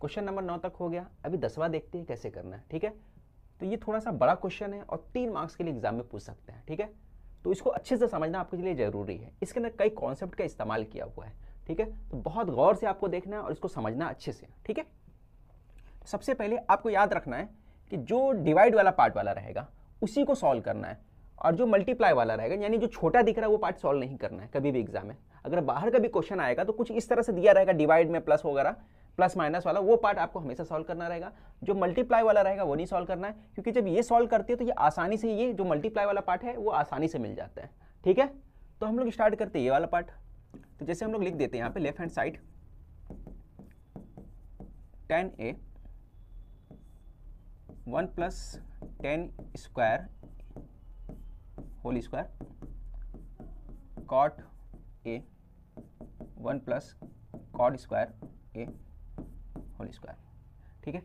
question number नौ तक हो गया अभी दसवा देखते हैं कैसे करना है ठीक है तो ये थोड़ा सा बड़ा क्वेश्चन है और तीन मार्क्स के लिए एग्जाम में पूछ सकते हैं ठीक है तो इसको अच्छे से समझना आपके लिए ज़रूरी है इसके अंदर कई कॉन्सेप्ट का इस्तेमाल किया हुआ है ठीक है तो बहुत गौर से आपको देखना है और इसको समझना अच्छे से ठीक है सबसे पहले आपको याद रखना है कि जो डिवाइड वाला पार्ट वाला रहेगा उसी को सॉल्व करना है और जो मल्टीप्लाई वाला रहेगा यानी जो छोटा दिख रहा है वो पार्ट सॉल्व नहीं करना है कभी भी एग्जाम में अगर बाहर का भी क्वेश्चन आएगा तो कुछ इस तरह से दिया रहेगा डिवाइड में प्लस वगैरह प्लस माइनस वाला वो पार्ट आपको हमेशा सॉल्व करना रहेगा जो मल्टीप्लाई वाला रहेगा वो नहीं सॉल्व करना है क्योंकि जब ये सॉल्व करते हो तो ये आसानी से ये जो मल्टीप्लाई वाला पार्ट है वो आसानी से मिल जाता है ठीक है तो हम लोग स्टार्ट करते हैं ये वाला पार्ट तो जैसे हम लोग लिख देते हैं यहाँ पे left hand side tan A one plus tan square whole square cot A one plus cot square A whole square ठीक है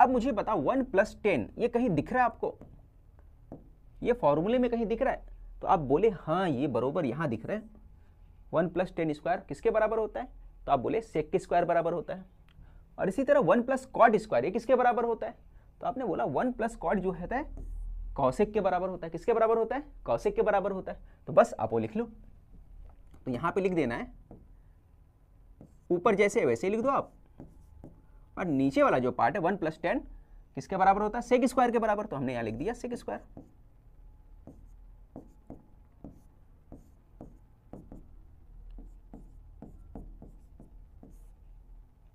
अब मुझे बताओ वन प्लस टेन ये कहीं दिख रहा है आपको ये फॉर्मूले में कहीं दिख रहा है तो आप बोले हाँ ये बरोबर यहाँ दिख रहा है वन प्लस टेन स्क्वायर किसके बराबर होता है तो आप बोले सेक के स्क्वायर बराबर होता है और इसी तरह वन प्लस कॉट स्क्वायर ये किसके बराबर होता है तो आपने बोला वन प्लस कॉट जो है कौशिक के बराबर होता है किसके बराबर होता है कौशिक के बराबर होता है तो बस आप वो लिख लो तो यहाँ पे लिख देना है ऊपर जैसे वैसे लिख दो आप और नीचे वाला जो पार्ट है वन प्लस टेन किसके बराबर होता है सेक स्क्वायर के बराबर तो हमने यहां लिख दिया सेक स्क्वायर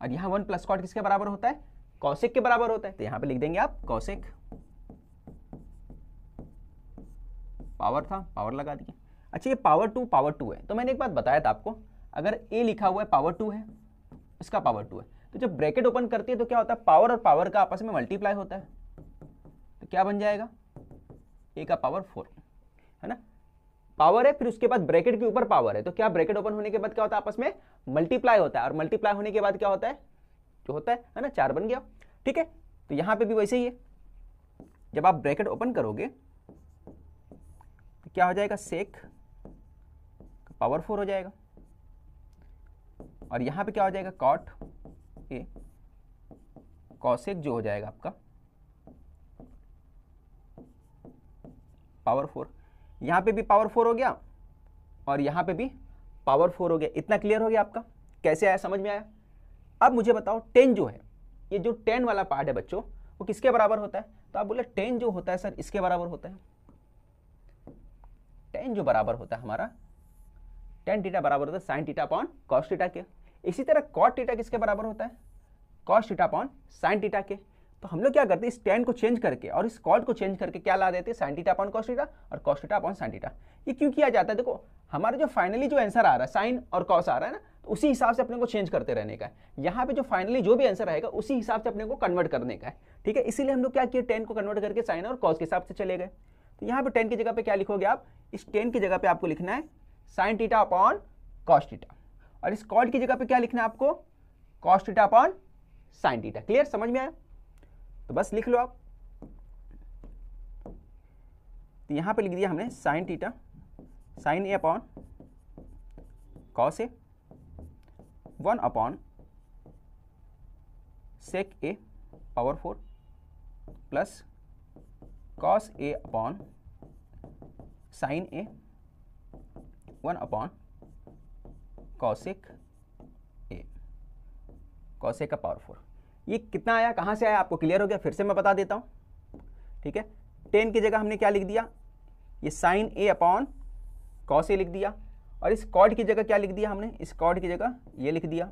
और यहां वन प्लस कॉट किसके बराबर होता है कौशिक के बराबर होता है तो यहां पे लिख देंगे आप कौशिक पावर था पावर लगा दिया अच्छा ये पावर टू पावर टू है तो मैंने एक बात बताया था आपको अगर ए लिखा हुआ है पावर टू है इसका पावर टू है तो जब ब्रैकेट ओपन करती है तो क्या होता है पावर और पावर का आपस में मल्टीप्लाई होता है तो क्या बन जाएगा ए का पावर फोर है ना पावर है फिर उसके बाद ब्रैकेट के ऊपर पावर है तो क्या ब्रैकेट ओपन होने के बाद क्या होता है आपस में मल्टीप्लाई होता है और मल्टीप्लाई होने के बाद क्या होता है जो होता है है ना चार बन गया ठीक है तो यहां पे भी वैसे ही है जब आप ब्रैकेट ओपन करोगे तो क्या हो जाएगा सेक पावर फोर हो जाएगा और यहां पे क्या हो जाएगा कॉट ये कौशिक जो हो जाएगा आपका पावर फोर यहां पे भी पावर फोर हो गया और यहां पे भी पावर फोर हो गया इतना क्लियर हो गया आपका कैसे आया समझ में आया अब मुझे बताओ टेन जो है ये जो टेन वाला पार्ट है बच्चों वो किसके बराबर होता है तो आप बोले टेन जो होता है सर इसके बराबर होता है टेन जो बराबर होता है हमारा टेन टीटा बराबर होता है sine theta upon cos theta के इसी तरह कॉट टीटा किसके बराबर होता है cos theta upon sine theta के तो हम लोग क्या करते हैं इस टेन को चेंज करके और इस कॉट को चेंज करके क्या ला देते हैं साइन टीटा अपॉन कॉस्टीटा और कॉस्टीटा अपॉन साइन टीटा ये क्यों किया जाता है देखो हमारा जो फाइनली जो आंसर आ रहा है साइन और कॉस आ रहा है ना तो उसी हिसाब से अपने को चेंज करते रहने का है यहाँ पे जो फाइनली जो भी आंसर आएगा उसी हिसाब से अपने को कन्वर्ट करने का है ठीक है इसीलिए हम लोग क्या किए टेन को कन्वर्ट करके साइन और कॉस के हिसाब से चले गए तो यहाँ पे टेन की जगह पे क्या लिखोगे आप इस टेन की जगह पे आपको लिखना है साइन टीटा अपॉन कॉस्टीटा और इस कॉट की जगह पे क्या लिखना है आपको cos theta upon sine theta clear समझ में आया तो बस लिख लो आप तो यहां पे लिख दिया हमने sine theta sine A upon cos A one upon sec A power four plus cos A upon sine A one upon cosec A cosec का पावर फोर ये कितना आया कहाँ से आया आपको क्लियर हो गया फिर से मैं बता देता हूँ ठीक है टेन की जगह हमने क्या लिख दिया ये sine A upon cos A लिख दिया और इस कॉड की जगह क्या लिख दिया हमने इस कॉड की जगह ये लिख दिया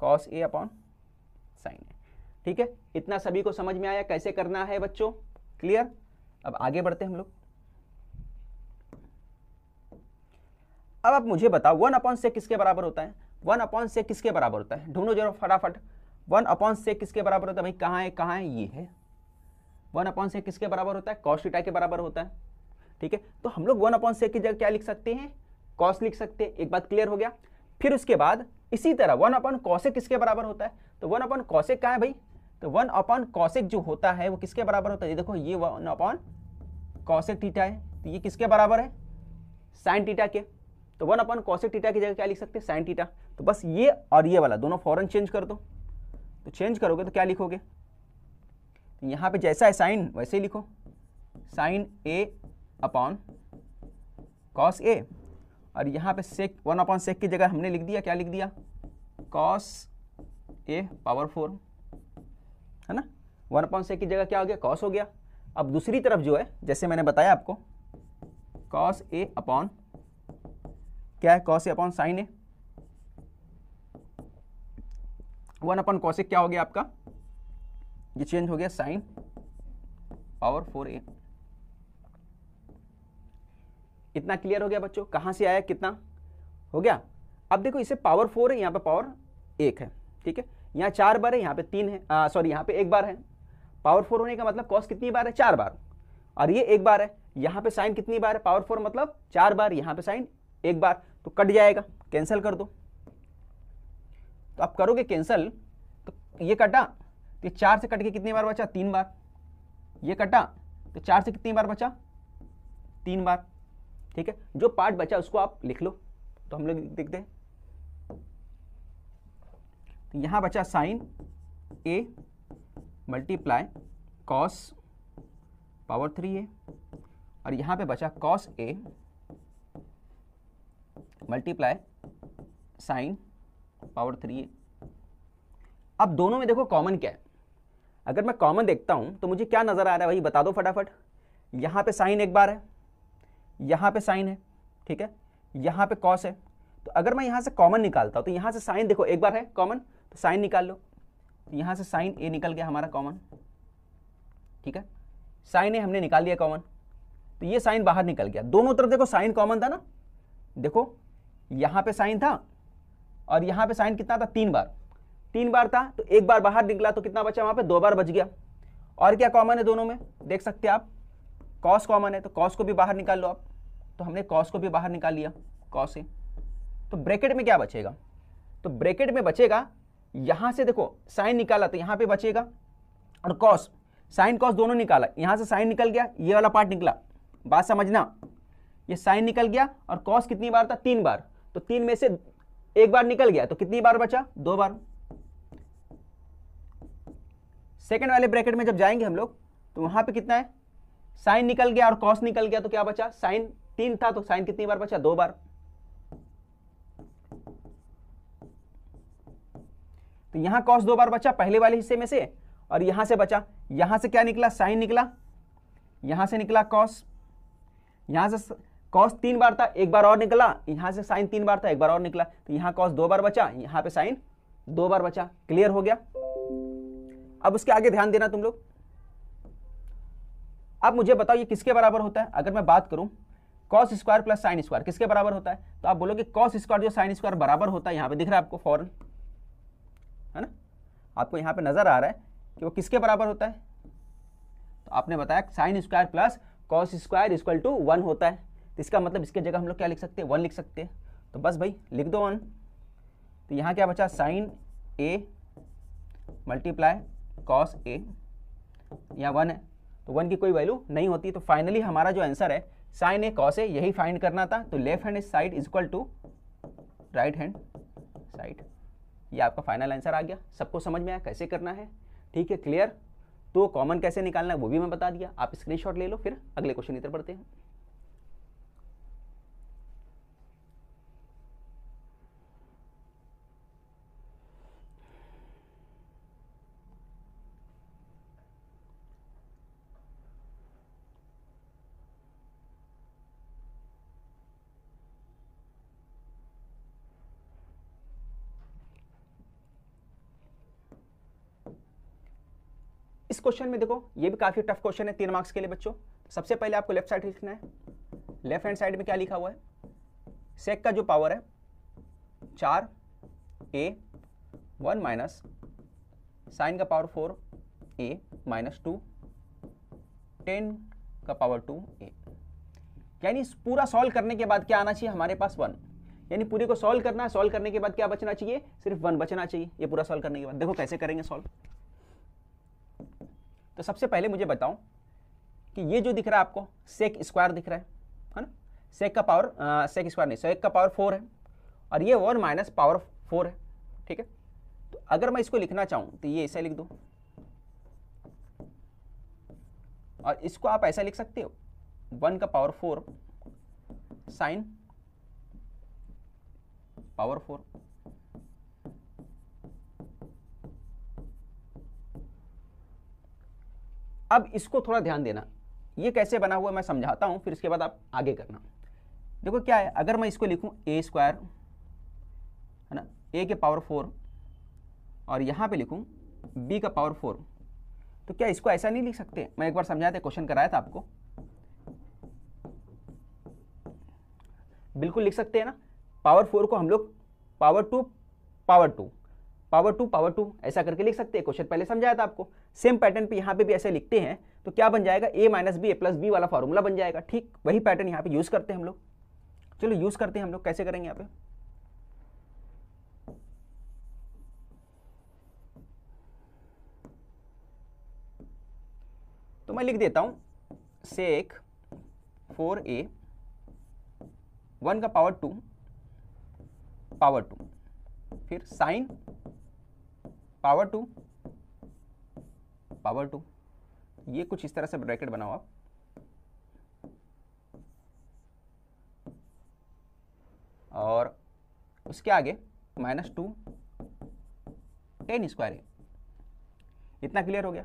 cos A upon sine A ठीक है इतना सभी को समझ में आया कैसे करना है बच्चों क्लियर अब आगे बढ़ते हम लोग अब आप मुझे बताओ वन अपॉन से किसके बराबर होता है वन अपॉन से किसके बराबर होता है ढूंढो जरा फटाफट वन अपॉन से किसके बराबर होता है भाई कहाँ है कहाँ है ये है वन अपॉन से किसके बराबर होता है कॉस्टिटा के बराबर होता है ठीक है तो हम लोग वन अपॉन से की जगह क्या लिख सकते हैं कॉस लिख सकते हैं एक बात क्लियर हो गया फिर उसके बाद इसी तरह वन अपॉन कौशिक किसके बराबर होता है तो वन अपॉन कौशिक कहाँ है भाई तो वन अपॉन कौशिक जो होता है वो किसके बराबर होता है ये देखो ये वन अपॉन कौशिक टीटा है तो ये किसके बराबर है साइन टीटा के तो वन अपन कॉसिक टीटा की जगह क्या लिख सकते हैं साइन टीटा तो बस ये और ये वाला दोनों फॉरन चेंज कर दो तो चेंज करोगे तो क्या लिखोगे तो यहाँ पे जैसा है साइन वैसे ही लिखो sine A upon cos A और यहाँ पे सेक वन अपॉन सेक की जगह हमने लिख दिया क्या लिख दिया कॉस ए पावर फोर है ना वन अपॉन सेक की जगह क्या हो गया कॉस हो गया अब दूसरी तरफ जो है जैसे मैंने बताया आपको कॉस ए अपॉन क्या है cos upon sine A one upon cosec क्या हो गया आपका ये चेंज हो गया साइन पावर फोर ए इतना क्लियर हो गया बच्चों कहां से आया कितना हो गया अब देखो इसे पावर फोर है यहाँ पे पावर एक है ठीक है यहां चार बार है यहां पे तीन है सॉरी यहां पे एक बार है पावर फोर होने का मतलब कॉस कितनी बार है चार बार और ये एक बार है यहां पे साइन कितनी बार है पावर फोर मतलब चार बार यहां पे साइन एक बार तो कट जाएगा कैंसिल कर दो तो आप करोगे कैंसिल तो ये कटा तो ये चार से कट के कितनी बार बचा तीन बार ये कटा तो चार से कितनी बार बचा तीन बार ठीक है जो पार्ट बचा उसको आप लिख लो तो हम लोग देखते हैं तो यहाँ बचा sine A multiply cos power three A और यहाँ पे बचा cos A multiply sine power three अब दोनों में देखो कॉमन क्या है अगर मैं कॉमन देखता हूँ तो मुझे क्या नज़र आ रहा है वही बता दो फटाफट यहाँ पे साइन एक बार है यहाँ पे साइन है ठीक है यहाँ पे कॉस है तो अगर मैं यहाँ से कॉमन निकालता हूँ तो यहाँ से साइन देखो एक बार है कॉमन तो साइन निकाल लो तो यहाँ से साइन ए निकल गया हमारा कॉमन ठीक है साइन ए हमने निकाल दिया कॉमन तो ये साइन बाहर निकल गया दोनों तरफ देखो साइन कॉमन था ना देखो यहाँ पे साइन था और यहाँ पे साइन कितना था तीन बार तीन बार था तो एक बार बाहर निकला तो कितना बचा वहाँ पे दो बार बच गया और क्या कॉमन है दोनों में देख सकते हैं आप कॉस कॉमन है तो कॉस को भी बाहर निकाल लो आप तो हमने कॉस को भी बाहर निकाल लिया कॉस से तो ब्रैकेट में क्या बचेगा तो ब्रैकेट में बचेगा यहाँ से देखो साइन निकाला तो यहाँ पे बचेगा और कॉस साइन कॉस दोनों निकाला यहाँ से साइन निकल गया ये वाला पार्ट निकला बात समझना ये साइन निकल गया और कॉस कितनी बार था तीन बार तो तीन में से एक बार निकल गया तो कितनी बार बचा दो बार सेकेंड वाले ब्रैकेट में जब जाएंगे हम लोग तो वहां पे कितना है साइन निकल गया और कॉस निकल गया तो क्या बचा साइन तीन था तो साइन कितनी बार बचा दो बार तो यहां कॉस दो बार बचा पहले वाले हिस्से में से और यहां से बचा यहां से क्या निकला साइन निकला यहां से निकला कॉस यहां से कॉस तीन बार था एक बार और निकला यहाँ से साइन तीन बार था एक बार और निकला तो यहाँ कॉस दो बार बचा यहाँ पे साइन दो बार बचा क्लियर हो गया अब उसके आगे ध्यान देना तुम लोग अब मुझे बताओ ये किसके बराबर होता है अगर मैं बात करूं cos square plus sine square किसके बराबर होता है तो आप बोलोगे कॉस स्क्वायर जो साइन स्क्वायर बराबर होता है यहाँ पे दिख रहा है आपको फॉरन है ना आपको यहाँ पे नजर आ रहा है कि वो किसके बराबर होता है तो आपने बताया sine square plus cos square equal to one होता है तो इसका मतलब इसके जगह हम लोग क्या लिख सकते हैं वन लिख सकते हैं तो बस भाई लिख दो वन तो यहाँ क्या बचा sine A multiply cos A या वन है तो वन की कोई वैल्यू नहीं होती तो फाइनली हमारा जो आंसर है साइन ए कॉस ए यही फाइंड करना था तो left hand side is equal to right hand side ये आपका फाइनल आंसर आ गया सबको समझ में आया कैसे करना है ठीक है क्लियर तो कॉमन कैसे निकालना है वो भी मैं बता दिया आप स्क्रीनशॉट ले लो फिर अगले क्वेश्चन इधर पढ़ते हैं इस क्वेश्चन में देखो ये भी काफी टफ क्वेश्चन है तीन मार्क्स के लिए बच्चों सबसे पहले आपको लेफ्ट साइड लिखना है लेफ्ट हैंड साइड में क्या लिखा हुआ है सेक का जो पावर है चार ए वन माइनस साइन का power four A minus two tan का पावर टू ए यानी पूरा सॉल्व करने के बाद क्या आना चाहिए हमारे पास वन यानी पूरी को सॉल्व करना है सॉल्व करने के बाद क्या बचना चाहिए सिर्फ वन बचना चाहिए ये पूरा सॉल्व करने के बाद देखो कैसे करेंगे सॉल्व तो सबसे पहले मुझे बताओ कि ये जो दिख रहा है आपको सेक स्क्वायर दिख रहा है है ना सेक का पावर सेक स्क्वायर नहीं सेक का पावर फोर है और ये वन माइनस पावर फोर है ठीक है तो अगर मैं इसको लिखना चाहूँ तो ये ऐसा लिख दो और इसको आप ऐसा लिख सकते हो वन का power four sine power four अब इसको थोड़ा ध्यान देना ये कैसे बना हुआ मैं समझाता हूँ फिर इसके बाद आप आगे करना देखो क्या है अगर मैं इसको लिखूँ ए स्क्वायर है ना ए के पावर फोर और यहाँ पे लिखूँ बी का पावर फोर तो क्या इसको ऐसा नहीं लिख सकते मैं एक बार समझाया था क्वेश्चन कराया था आपको बिल्कुल लिख सकते हैं ना पावर फोर को हम लोग power to power to power to power two ऐसा करके लिख सकते हैं क्वेश्चन पहले समझाया था आपको सेम पैटर्न पे यहाँ पे भी ऐसे लिखते हैं तो क्या बन जाएगा A minus B A plus B वाला फार्मूला बन जाएगा ठीक वही पैटर्न यहाँ पे यूज़ करते हैं हम लोग चलो यूज़ करते हैं हम लोग कैसे करेंगे यहाँ पे तो मैं लिख देता हूँ सेक फोर ए वन का पावर टू पावर टू फिर sine power to power two ये कुछ इस तरह से ब्रैकेट बनाओ आप और उसके आगे माइनस टू टेन स्क्वायर है इतना क्लियर हो गया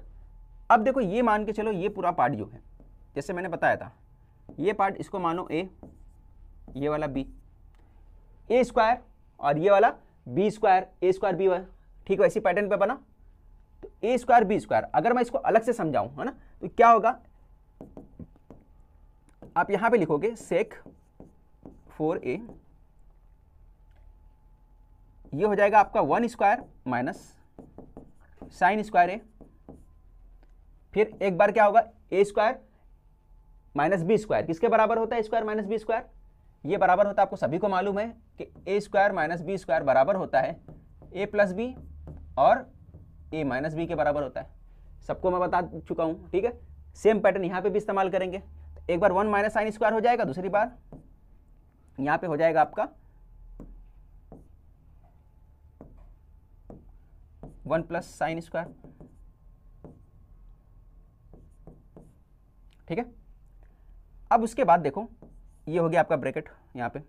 अब देखो ये मान के चलो ये पूरा पार्ट जो है जैसे मैंने बताया था ये पार्ट इसको मानो ए ये वाला बी ए स्क्वायर और ये वाला B square A square B वाला ठीक है इसी पैटर्न पे बना तो ए स्क्वायर बी स्क्वायर अगर मैं इसको अलग से समझाऊं है ना तो क्या होगा आप यहां पे लिखोगे सेक फोर ए ये हो जाएगा आपका one square minus sine square A फिर एक बार क्या होगा A square minus B square किसके बराबर होता है स्क्वायर माइनस बी स्क्वायर ये बराबर होता है आपको सभी को मालूम है कि A square minus B square बराबर होता है ए प्लस बी और ए माइनस बी के बराबर होता है सबको मैं बता चुका हूँ ठीक है सेम पैटर्न यहाँ पे भी इस्तेमाल करेंगे तो एक बार वन माइनस साइन स्क्वायर हो जाएगा दूसरी बार यहाँ पे हो जाएगा आपका वन प्लस साइन स्क्वायर ठीक है अब उसके बाद देखो ये हो गया आपका ब्रैकेट यहाँ पे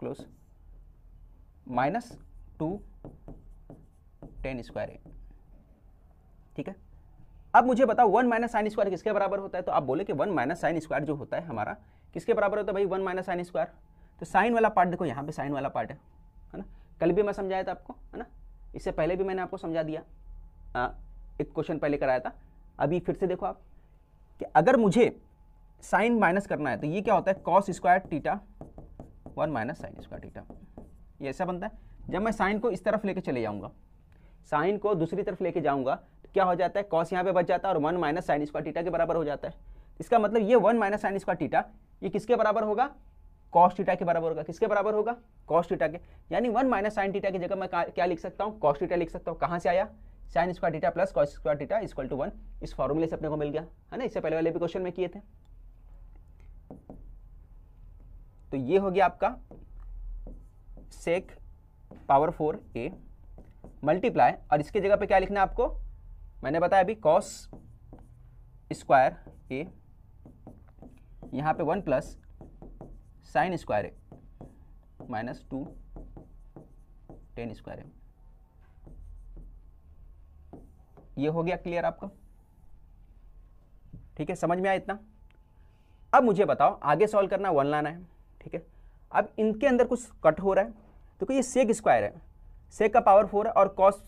close minus two tan square A ठीक है अब मुझे बताओ वन माइनस साइन स्क्वायर किसके बराबर होता है तो आप बोले कि वन माइनस साइन स्क्वायर जो होता है हमारा किसके बराबर होता है भाई वन माइनस साइन स्क्वायर तो साइन वाला पार्ट देखो यहाँ पे साइन वाला पार्ट है है ना कल भी मैं समझाया था आपको है ना इससे पहले भी मैंने आपको समझा दिया आ, एक क्वेश्चन पहले कराया था अभी फिर से देखो आप कि अगर मुझे साइन माइनस करना है तो ये क्या होता है cos square theta one minus sine square theta ये ऐसा बनता है जब मैं साइन को इस तरफ लेके चले जाऊँगा साइन को दूसरी तरफ लेके जाऊंगा तो क्या हो जाता है कॉस यहाँ पे बच जाता है और one minus sine square theta के बराबर हो जाता है इसका मतलब ये one minus sine square theta ये किसके बराबर होगा कॉस टीटा के बराबर होगा किसके बराबर होगा कॉस टीटा के यानी वन माइनस साइन टीटा की जगह मैं क्या लिख सकता हूँ कॉस टीटा लिख सकता हूँ कहाँ से आया sine square theta plus cos square theta equal to one इस फॉर्मूले से अपने को मिल गया है ना इससे पहले वाले भी क्वेश्चन में किए थे तो ये हो गया आपका sec power four A multiply और इसके जगह पे क्या लिखना है आपको मैंने बताया अभी कॉस स्क्वायर ए यहाँ पे one plus sine square A minus two tan square A ये हो गया क्लियर आपको ठीक है समझ में आया इतना अब मुझे बताओ आगे सॉल्व करना वन लाना है ठीक है अब इनके अंदर कुछ कट हो रहा है तो ये सेक स्क्वायर है सेक का पावर फोर है और कॉस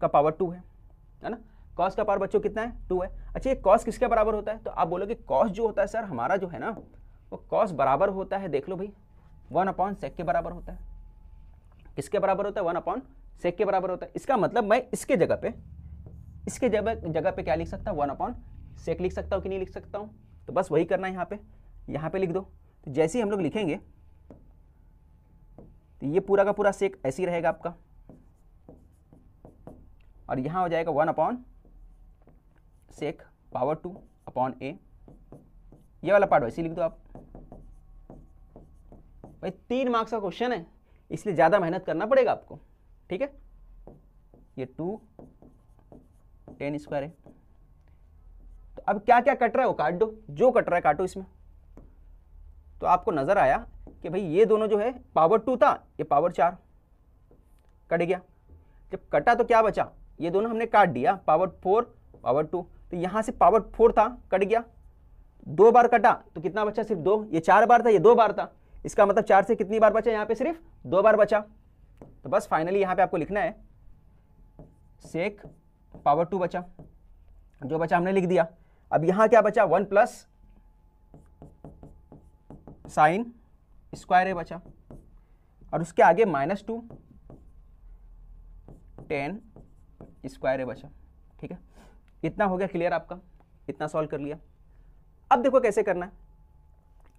का पावर टू है है ना कॉस का पावर बच्चों कितना है टू है अच्छा ये कॉस किसके बराबर होता है तो आप बोलोगे कॉस जो होता है सर हमारा जो है ना वो कॉस बराबर होता है देख लो भाई वन अपॉन सेक के बराबर होता है किसके बराबर होता है वन अपॉन सेक के बराबर होता है इसका मतलब मैं इसके जगह पे इसके जगह जगह पे क्या लिख सकता हूँ वन अपॉन सेक लिख सकता हूँ कि नहीं लिख सकता हूँ तो बस वही करना है यहाँ पे यहाँ पे लिख दो तो जैसे ही हम लोग लिखेंगे तो ये पूरा का पूरा सेक ऐसे रहेगा आपका और यहां हो जाएगा one upon sec power two upon A ये वाला पार्ट वैसे लिख दो आप भाई तीन मार्क्स का क्वेश्चन है इसलिए ज़्यादा मेहनत करना पड़ेगा आपको ठीक है ये टू टेन स्क्वायर है तो अब क्या क्या कट रहा है वो काट दो जो कट रहा है काटो इसमें तो आपको नज़र आया कि भाई ये दोनों जो है पावर टू था ये पावर चार कट गया जब कटा तो क्या बचा ये दोनों हमने काट दिया पावर फोर पावर टू तो यहां से पावर फोर था कट गया दो बार कटा तो कितना बचा सिर्फ दो ये चार बार था ये दो बार था इसका मतलब चार से कितनी बार बचा यहां पे सिर्फ दो बार बचा तो बस फाइनली यहां पे आपको लिखना है सेक पावर टू बचा जो बचा हमने लिख दिया अब यहां क्या बचा वन प्लस साइन स्क्वायर है बचा और उसके आगे माइनस टू टेन स्क्वायर है बचा ठीक है इतना हो गया क्लियर आपका इतना सॉल्व कर लिया अब देखो कैसे करना है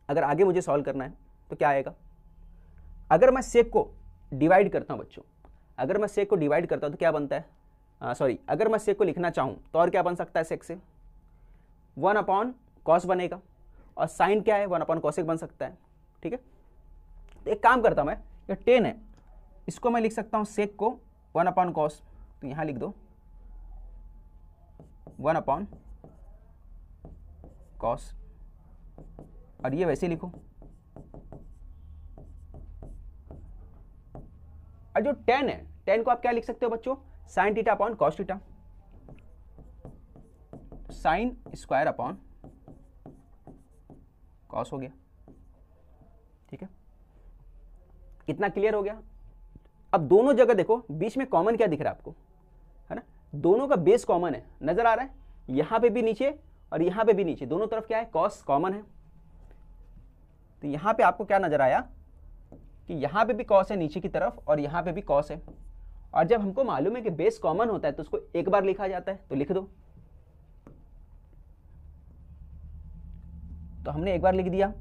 अगर आगे मुझे सॉल्व करना है तो क्या आएगा अगर मैं सेक को डिवाइड करता हूँ बच्चों अगर मैं सेक को डिवाइड करता हूँ तो क्या बनता है सॉरी अगर मैं सेक को लिखना चाहूँ तो और क्या बन सकता है सेक से वन अपॉन कॉस बनेगा और साइन क्या है वन अपॉन कॉसिक बन सकता है ठीक है तो एक काम करता मैं ये टेन है इसको मैं लिख सकता हूँ सेक को वन अपॉन कॉस तो यहाँ लिख दो वन अपॉन कॉस और ये वैसे लिखो और जो टेन है टेन को आप क्या लिख सकते हो बच्चों sine theta upon cos theta sine square upon cos हो गया ठीक है इतना क्लियर हो गया अब दोनों जगह देखो बीच में कॉमन क्या दिख रहा है आपको है ना दोनों का बेस कॉमन है नज़र आ रहा है यहाँ पे भी नीचे और यहाँ पे भी नीचे दोनों तरफ क्या है कॉस कॉमन है तो यहाँ पे आपको क्या नज़र आया कि यहाँ पे भी कॉस है नीचे की तरफ और यहाँ पे भी कॉस है और जब हमको मालूम है कि बेस कॉमन होता है तो उसको एक बार लिखा जाता है तो लिख दो तो हमने एक बार लिख दिया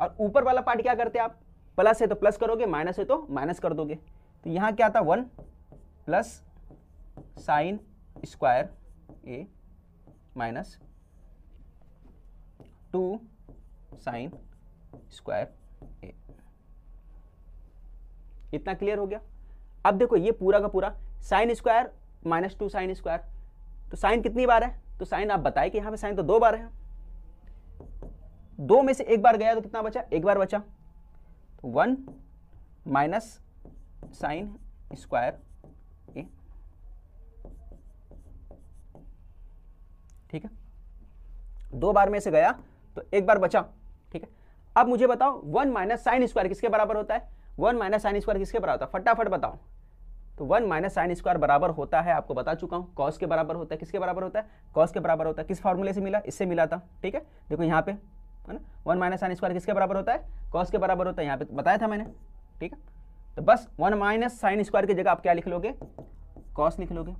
और ऊपर वाला पार्ट क्या करते आप प्लस है तो प्लस करोगे माइनस है तो माइनस कर दोगे तो यहाँ क्या था one plus sine square A minus two sine square A इतना क्लियर हो गया अब देखो ये पूरा का पूरा sine square minus two sine square तो साइन कितनी बार है तो साइन आप बताए कि यहाँ पे साइन तो दो बार है दो में से एक बार गया तो कितना बचा एक बार बचा तो one minus sine square A ठीक है दो बार में से गया तो एक बार बचा ठीक है अब मुझे बताओ वन माइनस साइन स्क्वायर किसके बराबर होता है वन माइनस साइन स्क्वायर किसके बराबर होता है फटाफट बताओ तो वन माइनस साइन स्क्वायर बराबर होता है आपको बता चुका हूं कॉस के बराबर होता है किसके बराबर होता है कॉस के बराबर होता है किस फॉर्मूले से मिला इससे मिला था ठीक है देखो यहां पे है ना वन माइनस साइन स्क्वायर किसके बराबर होता है कॉस के बराबर होता है यहाँ पे बताया था मैंने ठीक है तो बस वन माइनस साइन स्क्वायर की जगह आप क्या लिख लोगे कॉस लिख लोगे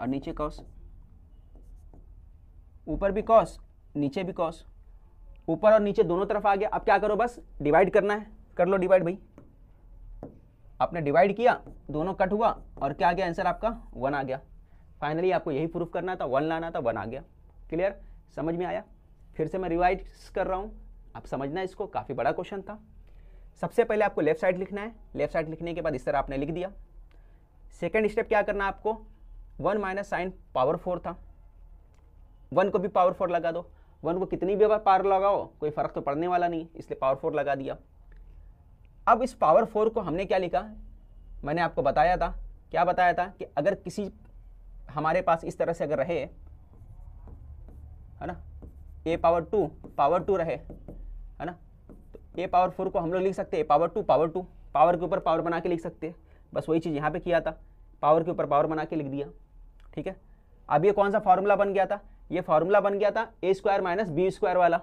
और नीचे कॉस ऊपर भी कॉस नीचे भी कॉस ऊपर और नीचे दोनों तरफ आ गया अब क्या करो बस डिवाइड करना है कर लो डिवाइड भाई आपने डिवाइड किया दोनों कट हुआ और क्या आ गया आंसर आपका वन आ गया फाइनली आपको यही प्रूफ करना था वन लाना था वन आ गया क्लियर समझ में आया फिर से मैं रिवाइज कर रहा हूँ आप समझना इसको काफ़ी बड़ा क्वेश्चन था सबसे पहले आपको लेफ्ट साइड लिखना है लेफ्ट साइड लिखने के बाद इस तरह आपने लिख दिया सेकेंड स्टेप क्या करना आपको one minus sine power four था वन को भी पावर फोर लगा दो वन को कितनी भी बार पावर लगाओ कोई फ़र्क तो पड़ने वाला नहीं इसलिए पावर फोर लगा दिया अब इस पावर फोर को हमने क्या लिखा मैंने आपको बताया था क्या बताया था कि अगर किसी हमारे पास इस तरह से अगर रहे है ना A power to power two रहे है ना तो ए पावर फोर को हम लोग लिख सकते हैं A power to power to पावर के ऊपर पावर बना के लिख सकते हैं बस वही चीज़ यहाँ पे किया था पावर के ऊपर पावर बना के लिख दिया ठीक है अब ये कौन सा फार्मूला बन गया था ये फार्मूला बन गया था A square minus B square वाला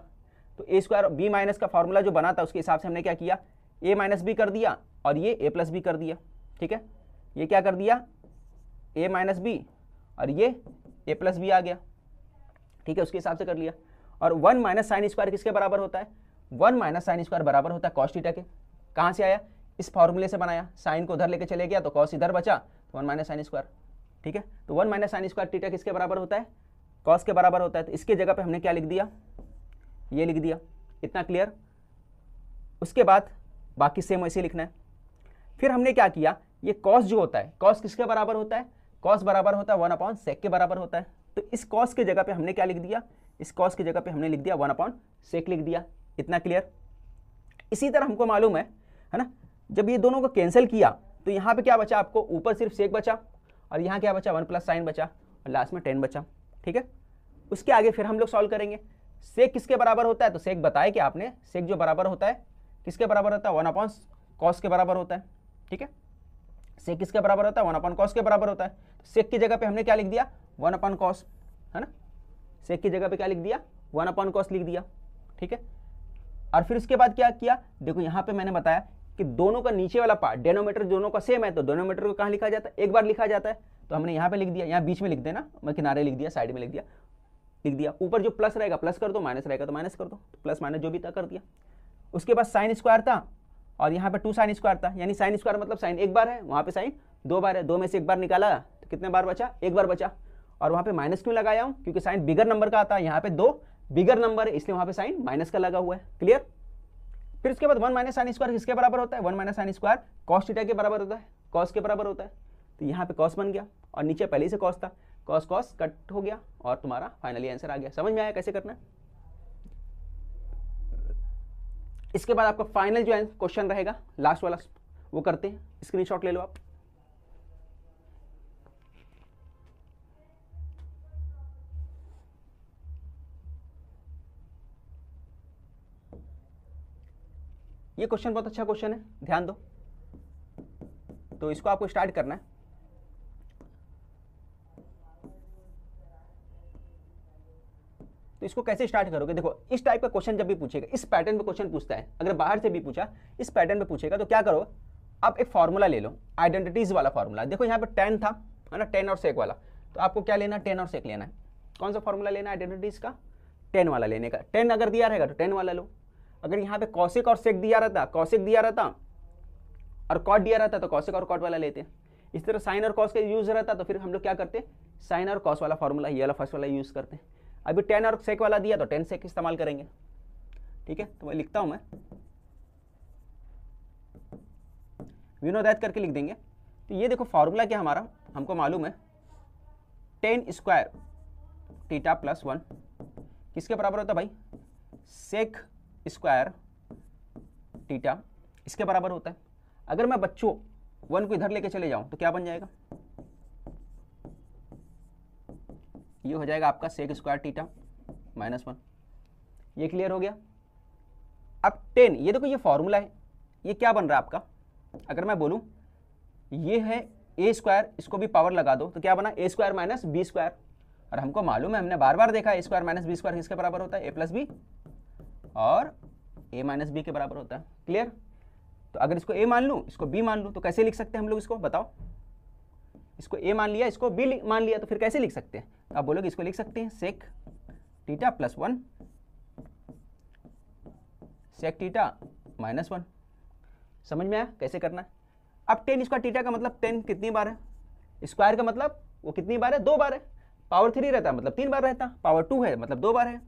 तो ए स्क्वायर बी माइनस का फार्मूला जो बना था उसके हिसाब से हमने क्या किया ए माइनस बी कर दिया और ये ए प्लस बी कर दिया ठीक है ये क्या कर दिया ए माइनस बी और ये ए प्लस बी आ गया ठीक है उसके हिसाब से कर लिया और वन माइनस साइन स्क्वायर किसके बराबर होता है वन माइनस साइन स्क्वायर बराबर होता है कॉस थीटा के कहाँ से आया इस फॉर्मूले से बनाया साइन को उधर लेके चले गया तो कॉस इधर बचा तो वन माइनस साइन स्क्वायर ठीक है तो one minus sine square theta किसके बराबर होता है कॉस के बराबर होता है तो इसके जगह पे हमने क्या लिख दिया ये लिख दिया इतना क्लियर उसके बाद बाकी सेम वैसे लिखना है फिर हमने क्या किया ये कॉस जो होता है कॉस किसके बराबर होता है कॉस बराबर होता है वन अपॉन सेक के बराबर होता है तो इस कॉस के जगह पे हमने क्या लिख दिया इस कॉस की जगह पे हमने लिख दिया वन अपॉन सेक लिख दिया इतना क्लियर इसी तरह हमको मालूम है है ना जब ये दोनों को कैंसिल किया तो यहाँ पे क्या बचा आपको ऊपर सिर्फ सेक बचा और यहाँ क्या बचा वन प्लस साइन बचा और लास्ट में टेन बचा ठीक है उसके आगे फिर हम लोग सॉल्व करेंगे सेक किसके बराबर होता है तो सेक बताया कि आपने सेक जो बराबर होता है किसके बराबर होता है वन अपॉन कॉस के बराबर होता है ठीक है सेक किसके बराबर होता है वन अपॉन कॉस के बराबर होता है सेक तो की जगह पे हमने क्या लिख दिया वन अपॉन कॉस है ना सेक की जगह पे क्या लिख दिया वन अपॉन कॉस लिख दिया ठीक है और फिर उसके बाद क्या किया देखो यहाँ पे मैंने बताया कि दोनों का नीचे वाला पार्ट डेनोमीटर दोनों का सेम है तो डेनोमीटर को कहाँ लिखा जाता है एक बार लिखा जाता है तो हमने यहाँ पे लिख दिया यहाँ बीच में लिख देना मैं किनारे लिख दिया साइड में लिख दिया लिख दिया ऊपर जो प्लस रहेगा प्लस कर दो माइनस रहेगा तो माइनस कर दो तो प्लस माइनस जो भी था कर दिया उसके बाद साइन स्क्वायर था और यहाँ पे टू साइन स्क्वायर था यानी साइन स्क्वायर मतलब साइन एक बार है वहाँ पे साइन दो बार है दो में से एक बार निकाला तो कितने बार बचा एक बार बचा और वहां पे माइनस क्यों लगाया हूं क्योंकि साइन बिगर नंबर का आता है यहाँ पे दो बिगर नंबर है इसलिए वहां पे साइन माइनस का लगा हुआ है क्लियर फिर उसके बाद वन माइनस साइन स्क्वायर किसके बराबर होता है one minus sine square cos theta के बराबर होता है कॉस के बराबर होता है तो यहाँ पे कॉस बन गया और नीचे पहले से कॉस था कॉस कॉस कट हो गया और तुम्हारा फाइनली आंसर आ गया समझ में आया कैसे करना है इसके बाद आपका फाइनल जो क्वेश्चन रहेगा लास्ट वाला वो करते हैं स्क्रीनशॉट ले लो आप ये क्वेश्चन बहुत अच्छा क्वेश्चन है ध्यान दो तो इसको आपको स्टार्ट करना है तो इसको कैसे स्टार्ट करोगे देखो इस टाइप का क्वेश्चन जब भी पूछेगा इस पैटर्न पे क्वेश्चन पूछता है अगर बाहर से भी पूछा इस पैटर्न पे पूछेगा तो क्या करो आप एक फार्मूला ले लो आइडेंटिटीज वाला फार्मूला देखो यहाँ पे टेन था है ना टेन और सेक वाला तो आपको क्या लेना टेन और सेक लेना है कौन सा फार्मूला लेना आइडेंटिटीज का टेन वाला लेने का टेन अगर दिया रहेगा तो टेन वाला लो अगर यहाँ पे कौशिक और सेक दिया रहता कौशिक दिया रहता और कॉट दिया रहता तो कौशिक और कॉट वाला लेते इस तरह साइन और कॉस का यूज रहता तो फिर हम लोग क्या करते साइन और कॉस वाला फॉर्मूला ये वाला फर्स्ट वाला यूज करते हैं अभी टेन और सेक वाला दिया तो टेन सेक इस्तेमाल करेंगे ठीक है तो मैं लिखता हूँ मैं विनोदैत करके लिख देंगे तो ये देखो फार्मूला क्या हमारा हमको मालूम है tan square theta plus one किसके बराबर होता है भाई सेक स्क्वायर टीटा इसके बराबर होता है अगर मैं बच्चों वन को इधर लेके चले जाऊं तो क्या बन जाएगा ये हो जाएगा आपका sec square theta minus one ये क्लियर हो गया अब टेन ये देखो ये फॉर्मूला है ये क्या बन रहा है आपका अगर मैं बोलूँ ये है ए स्क्वायर इसको भी पावर लगा दो तो क्या बना A square minus B square और हमको मालूम है हमने बार बार देखा A square minus B square किसके बराबर होता है ए प्लस बी और ए माइनस बी के बराबर होता है क्लियर तो अगर इसको ए मान लूँ इसको बी मान लूँ तो कैसे लिख सकते हैं हम लोग इसको बताओ इसको ए मान लिया इसको बी मान लिया तो फिर कैसे लिख सकते हैं आप बोलोगे इसको लिख सकते हैं sec theta plus one sec theta minus one समझ में आया कैसे करना है अब टेन स्क्वायर टीटा का मतलब टेन कितनी बार है स्क्वायर का मतलब वो कितनी बार है दो बार है पावर थ्री रहता है मतलब तीन बार रहता पावर टू है मतलब दो बार है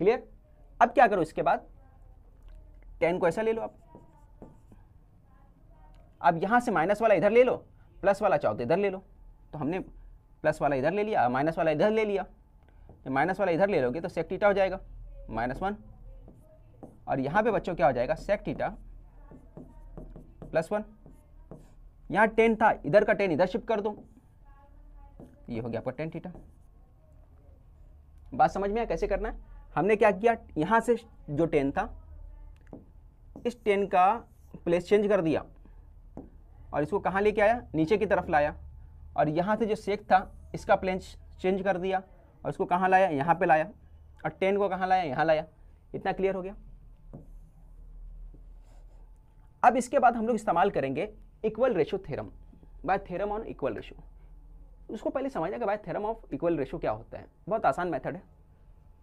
क्लियर अब क्या करो इसके बाद टेन को ऐसा ले लो आप अब यहाँ से माइनस वाला इधर ले लो प्लस वाला चाहो तो इधर ले लो तो हमने प्लस वाला इधर ले लिया माइनस वाला इधर ले लिया तो माइनस वाला इधर ले लोगे तो सेक टीटा हो जाएगा माइनस वन और यहाँ पे बच्चों क्या हो जाएगा सेक टीटा प्लस वन यहाँ टेन था इधर का टेन इधर शिफ्ट कर दो ये हो गया आपका टेन टीटा बात समझ में आया कैसे करना है हमने क्या किया यहाँ से जो टेन था इस टेन का प्लेस चेंज कर दिया और इसको कहाँ लेके आया नीचे की तरफ लाया और यहाँ से जो सेक था इसका प्लेन चेंज कर दिया और इसको कहाँ लाया यहाँ पे लाया और टेन को कहाँ लाया यहाँ लाया इतना क्लियर हो गया अब इसके बाद हम लोग इस्तेमाल करेंगे equal ratio theorem by theorem on equal ratio उसको पहले समझना कि by theorem of equal ratio क्या होता है बहुत आसान मेथड है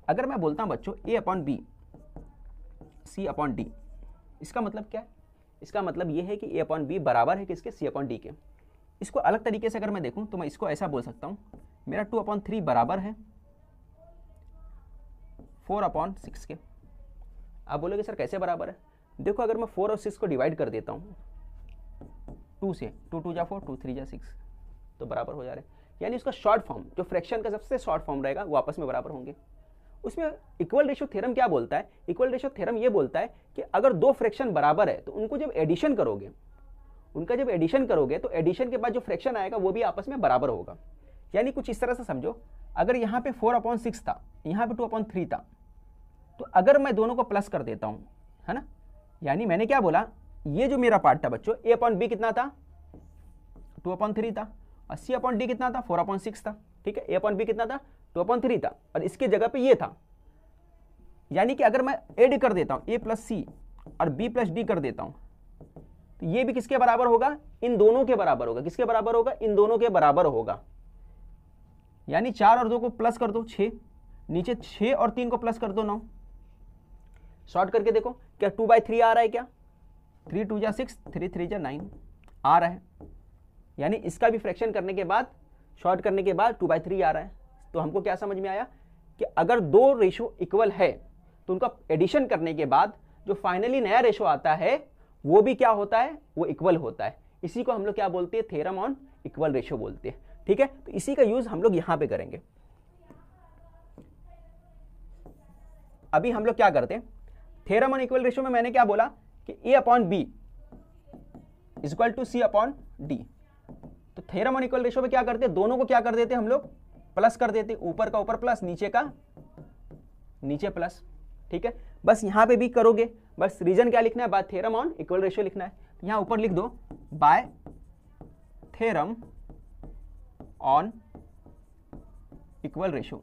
अगर मैं बोलता हूँ बच्चों A upon B C upon D इसका मतलब क्या है इसका मतलब ये है कि ए अपॉन बी बराबर है किसके सी अपॉन डी के इसको अलग तरीके से अगर मैं देखूँ तो मैं इसको ऐसा बोल सकता हूँ मेरा टू अपॉन थ्री बराबर है फोर अपॉन सिक्स के आप बोलोगे सर कैसे बराबर है देखो अगर मैं फोर और सिक्स को डिवाइड कर देता हूँ टू से टू टू जा फोर टू थ्री जा सिक्स तो बराबर हो जा रहे हैं यानी उसका शॉर्ट फॉर्म जो फ्रैक्शन का सबसे शॉर्ट फॉर्म रहेगा वो आपस में बराबर होंगे उसमें इक्वल रेशो थ्योरम क्या बोलता है इक्वल रेशो थ्योरम ये बोलता है कि अगर दो फ्रैक्शन बराबर है तो उनको जब एडिशन करोगे उनका जब एडिशन करोगे तो एडिशन के बाद जो फ्रैक्शन आएगा वो भी आपस में बराबर होगा यानी कुछ इस तरह से समझो अगर यहाँ पे फोर अपॉइंट सिक्स था यहाँ पे टू अपॉइंट थ्री था तो अगर मैं दोनों को प्लस कर देता हूँ है ना यानी मैंने क्या बोला ये जो मेरा पार्ट था बच्चों ए अपॉइंट बी कितना था टू अपॉइंट थ्री था और सी अपॉइंट डी कितना था फोर अपॉइंट सिक्स था ठीक है ए अपॉइंट बी कितना था टू तो अपॉन थ्री था और इसके जगह पे ये था यानी कि अगर मैं एड कर देता हूँ ए प्लस सी और बी प्लस डी कर देता हूँ तो ये भी किसके बराबर होगा इन दोनों के बराबर होगा किसके बराबर होगा इन दोनों के बराबर होगा यानी चार और दो को प्लस कर दो छः नीचे छः और तीन को प्लस कर दो नौ शॉर्ट करके देखो क्या टू बाई थ्री आ रहा है क्या थ्री टू जा सिक्स थ्री थ्री जा नाइन आ रहा है यानी इसका भी फ्रैक्शन करने के बाद शॉर्ट करने के बाद टू बाई थ्री आ रहा है तो हमको क्या समझ में आया कि अगर दो रेशो इक्वल है तो उनका एडिशन करने के बाद जो फाइनली नया रेशो आता है वो भी क्या होता है वो इक्वल होता है इसी को हम लोग क्या बोलते हैं थेरम ऑन इक्वल रेशो बोलते हैं ठीक है तो इसी का यूज हम लोग यहां पे करेंगे अभी हम लोग क्या करते हैं थेरम ऑन इक्वल रेशो में मैंने क्या बोला कि A upon B is equal to C upon D तो थेरम ऑन इक्वल रेशो में क्या करते हैं दोनों को क्या कर देते हैं हम लोग प्लस कर देते ऊपर का ऊपर प्लस नीचे का नीचे प्लस ठीक है बस यहां पे भी करोगे बस रीजन क्या लिखना है by theorem on equal ratio लिखना है तो यहां ऊपर लिख दो by theorem on equal ratio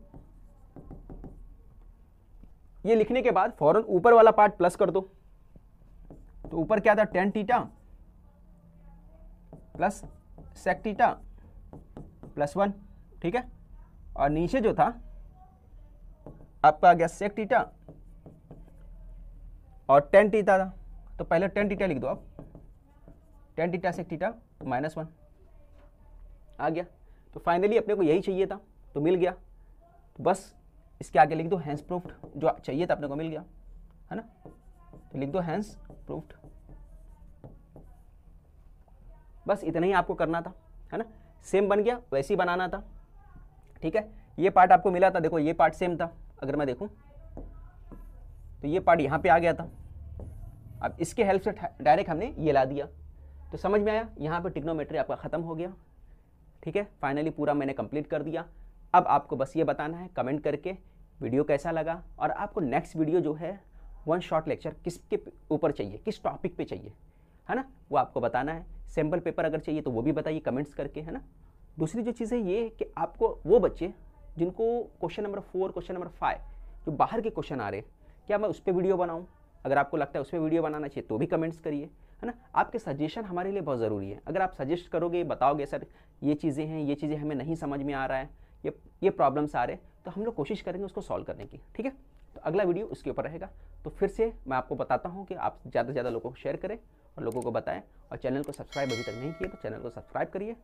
ये लिखने के बाद फौरन ऊपर वाला पार्ट प्लस कर दो तो ऊपर क्या था tan theta plus sec theta plus one ठीक है और नीचे जो था आपका आ गया सेक टीटा और टेन टीटा था तो पहले टेन टीटा लिख दो आप tan theta sec theta minus one आ गया तो फाइनली अपने को यही चाहिए था तो मिल गया तो बस इसके आगे लिख दो हैंस प्रूफ्ड जो चाहिए था अपने को मिल गया है ना तो लिख दो हैंस प्रूफ्ड बस इतना ही आपको करना था है ना सेम बन गया वैसे ही बनाना था ठीक है ये पार्ट आपको मिला था देखो ये पार्ट सेम था अगर मैं देखूँ तो ये पार्ट यहाँ पर आ गया था अब इसके हेल्प से डायरेक्ट हमने ये ला दिया तो समझ में आया यहाँ पर टिक्नोमेट्री आपका ख़त्म हो गया ठीक है फाइनली पूरा मैंने कंप्लीट कर दिया अब आपको बस ये बताना है कमेंट करके वीडियो कैसा लगा और आपको नेक्स्ट वीडियो जो है वन शॉर्ट लेक्चर किसके ऊपर चाहिए किस टॉपिक पे चाहिए है ना वो आपको बताना है सैम्पल पेपर अगर चाहिए तो वो भी बताइए कमेंट्स करके है ना दूसरी जो चीज़ है ये कि आपको वो बच्चे जिनको question number four question number five जो बाहर के क्वेश्चन आ रहे हैं क्या मैं उस पर वीडियो बनाऊँ अगर आपको लगता है उस पर वीडियो बनाना चाहिए तो भी कमेंट्स करिए है ना आपके सजेशन हमारे लिए बहुत ज़रूरी है अगर आप सजेस्ट करोगे बताओगे सर ये चीज़ें हैं ये चीज़ें हमें नहीं समझ में आ रहा है ये ये प्रॉब्लम्स आ रहे हैं तो हम लोग कोशिश करेंगे उसको सॉल्व करने की ठीक है तो अगला वीडियो उसके ऊपर रहेगा तो फिर से मैं आपको बताता हूँ कि आप ज़्यादा से ज़्यादा लोगों को शेयर करें और लोगों को बताएं और चैनल को सब्सक्राइब अभी तक नहीं किए तो चैनल को सब्सक्राइब करिए